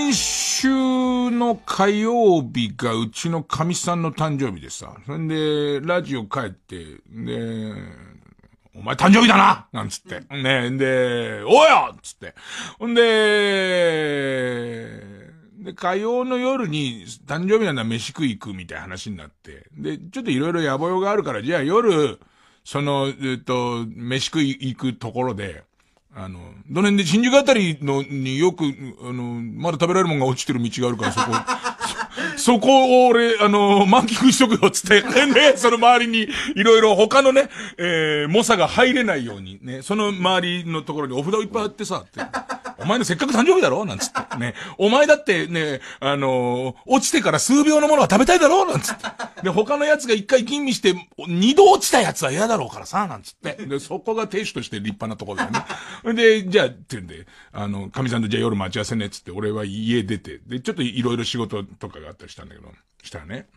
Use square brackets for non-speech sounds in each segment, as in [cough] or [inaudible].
先週の火曜日がうちの神さんの誕生日でさ、それで、ラジオ帰って、で、お前誕生日だななんつって。ねで、おやつって。ほんで、で、火曜の夜に、誕生日なんだ飯食い行くみたいな話になって。で、ちょっといろいろ野暮用があるから、じゃあ夜、その、えっと、飯食い行くところで、あの、どの辺で新宿あたりのによく、あの、まだ食べられるもんが落ちてる道があるから、そこ。[laughs] そそこを俺、あの、満喫しとくよ、つって。[laughs] ね、その周りに、いろいろ他のね、えー、猛者が入れないように、ね、その周りのところにお札をいっぱい貼ってさ、って。お前のせっかく誕生日だろなんつって。ね。お前だってね、あのー、落ちてから数秒のものは食べたいだろなんつって。で、他の奴が一回吟味して、二度落ちた奴は嫌だろうからさ、なんつって。で、そこが亭主として立派なところだよね。で、じゃあ、っていうんで、あの、神さんとじゃあ夜待ち合わせね、つって、俺は家出て、で、ちょっといろいろ仕事とかがあったりしたんだけど、したらね。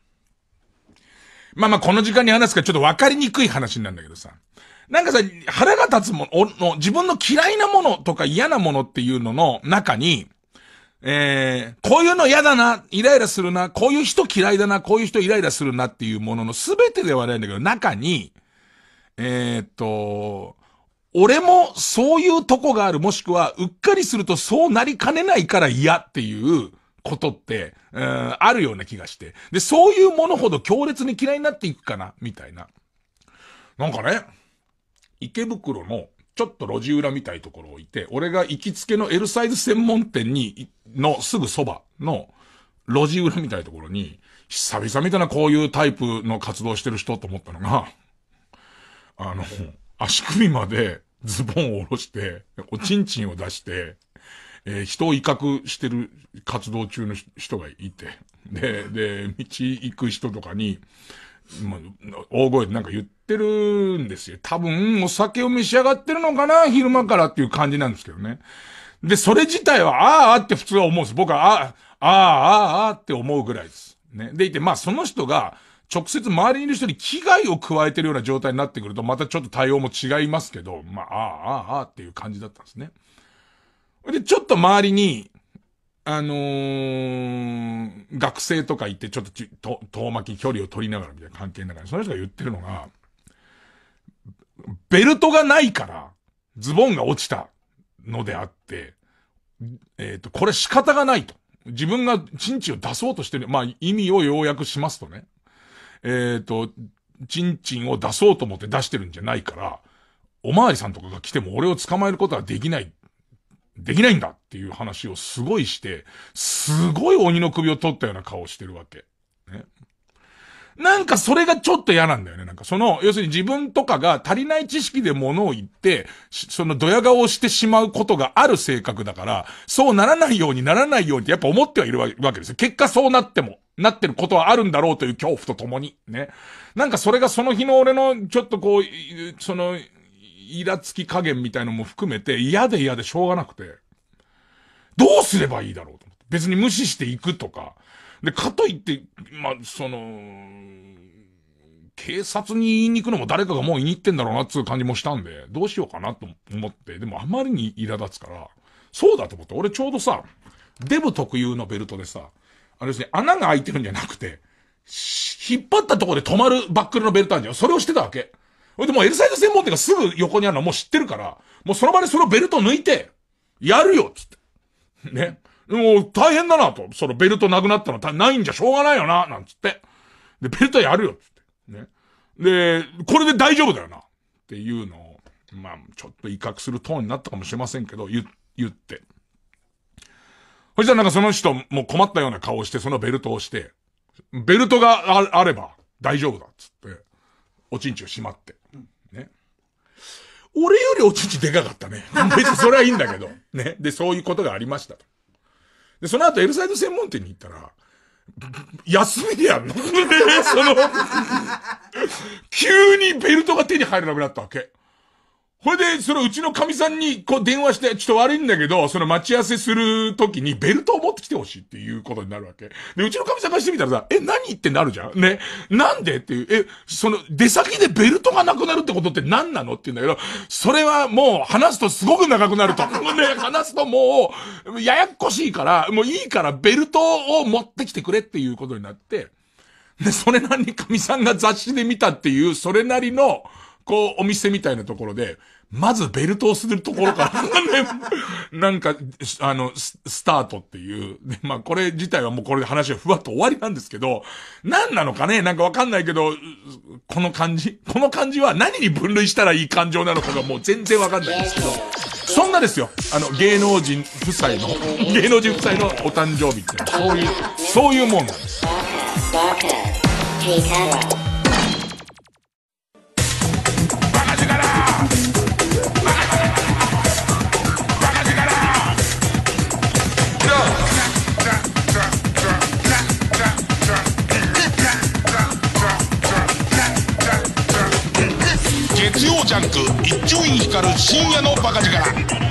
まあまあ、この時間に話すからちょっと分かりにくい話なんだけどさ。なんかさ、腹が立つもの、自分の嫌いなものとか嫌なものっていうのの中に、えー、こういうの嫌だな、イライラするな、こういう人嫌いだな、こういう人イライラするなっていうものの全てではないんだけど、中に、えー、っと、俺もそういうとこがある、もしくは、うっかりするとそうなりかねないから嫌っていうことって、えー、あるような気がして。で、そういうものほど強烈に嫌いになっていくかな、みたいな。なんかね、池袋の、ちょっと路地裏みたいところをいて、俺が行きつけの L サイズ専門店に、のすぐそばの、路地裏みたいところに、久々みたいなこういうタイプの活動してる人と思ったのが、あの、足首までズボンを下ろして、おちんちんを出して、えー、人を威嚇してる活動中の人がいて、で、で、道行く人とかに、もう、大声でなんか言ってるんですよ。多分、お酒を召し上がってるのかな昼間からっていう感じなんですけどね。で、それ自体は、ああって普通は思うんです。僕は、ああ、ああ、ああって思うぐらいです。ね。でいて、まあ、その人が、直接周りにいる人に危害を加えてるような状態になってくると、またちょっと対応も違いますけど、まあ、ああ、ああ、ああっていう感じだったんですね。で、ちょっと周りに、あのー、学生とか行ってちょっとと遠巻き距離を取りながらみたいな関係の中に、その人が言ってるのが、ベルトがないから、ズボンが落ちたのであって、えっ、ー、と、これ仕方がないと。自分がチンチを出そうとしてる、まあ、意味を要約しますとね。えっ、ー、と、チンチンを出そうと思って出してるんじゃないから、おまわりさんとかが来ても俺を捕まえることはできないできないんだっていう話をすごいして、すごい鬼の首を取ったような顔してるわけ。ね。なんかそれがちょっと嫌なんだよね。なんかその、要するに自分とかが足りない知識で物を言って、そのドヤ顔をしてしまうことがある性格だから、そうならないようにならないようにってやっぱ思ってはいるわけですよ。結果そうなっても。なってることはあるんだろうという恐怖とともに、ね。なんかそれがその日の俺の、ちょっとこう、その、イラつき加減みたいのも含めて、嫌で嫌でしょうがなくて、どうすればいいだろうと思って。別に無視していくとか。で、かといって、まあ、その、警察に言いに行くのも誰かがもう言いに行ってんだろうなっつう感じもしたんで、どうしようかなと思って、でもあまりに苛立つから、そうだと思って、俺ちょうどさ、デブ特有のベルトでさ、あれですね、穴が開いてるんじゃなくて、引っ張ったとこで止まるバックルのベルトあるじゃん。それをしてたわけ。ほいでもう L サイズ専門店がすぐ横にあるのもう知ってるから、もうその場でそのベルト抜いて、やるよつって。ね。もう大変だなと。そのベルトなくなったのないんじゃしょうがないよな、なんつって。で、ベルトやるよつって。ね。で、これで大丈夫だよな。っていうのを、まあ、ちょっと威嚇するトーンになったかもしれませんけど、言、言って。そしたらなんかその人も困ったような顔をして、そのベルトをして、ベルトがあれば大丈夫だっつって、おちんちをしまって。俺よりおちちでかかったね。[laughs] 別にそれはいいんだけど。ね。で、そういうことがありましたと。で、その後エルサイド専門店に行ったら、休みでやんの [laughs] その、急にベルトが手に入らなくなったわけ。ほいで、そのうちの神さんにこう電話して、ちょっと悪いんだけど、その待ち合わせするときにベルトを持ってきてほしいっていうことになるわけ。で、うちの神さんがしてみたらさ、え、何ってなるじゃんね。なんでっていう、え、その出先でベルトがなくなるってことって何なのって言うんだけど、それはもう話すとすごく長くなると。[laughs] ね、話すともう、ややっこしいから、もういいからベルトを持ってきてくれっていうことになって、で、それなりに神さんが雑誌で見たっていう、それなりの、こう、お店みたいなところで、まずベルトをするところから [laughs] なんか、あの、スタートっていう。で、まあ、これ自体はもうこれで話はふわっと終わりなんですけど、何なのかねなんかわかんないけど、この感じこの感じは何に分類したらいい感情なのかがもう全然わかんないんですけど、そんなですよ。あの、芸能人夫妻の、芸能人夫妻のお誕生日って、そういう、そういうもんなんです。ジャンク一丁に光る深夜のバカ力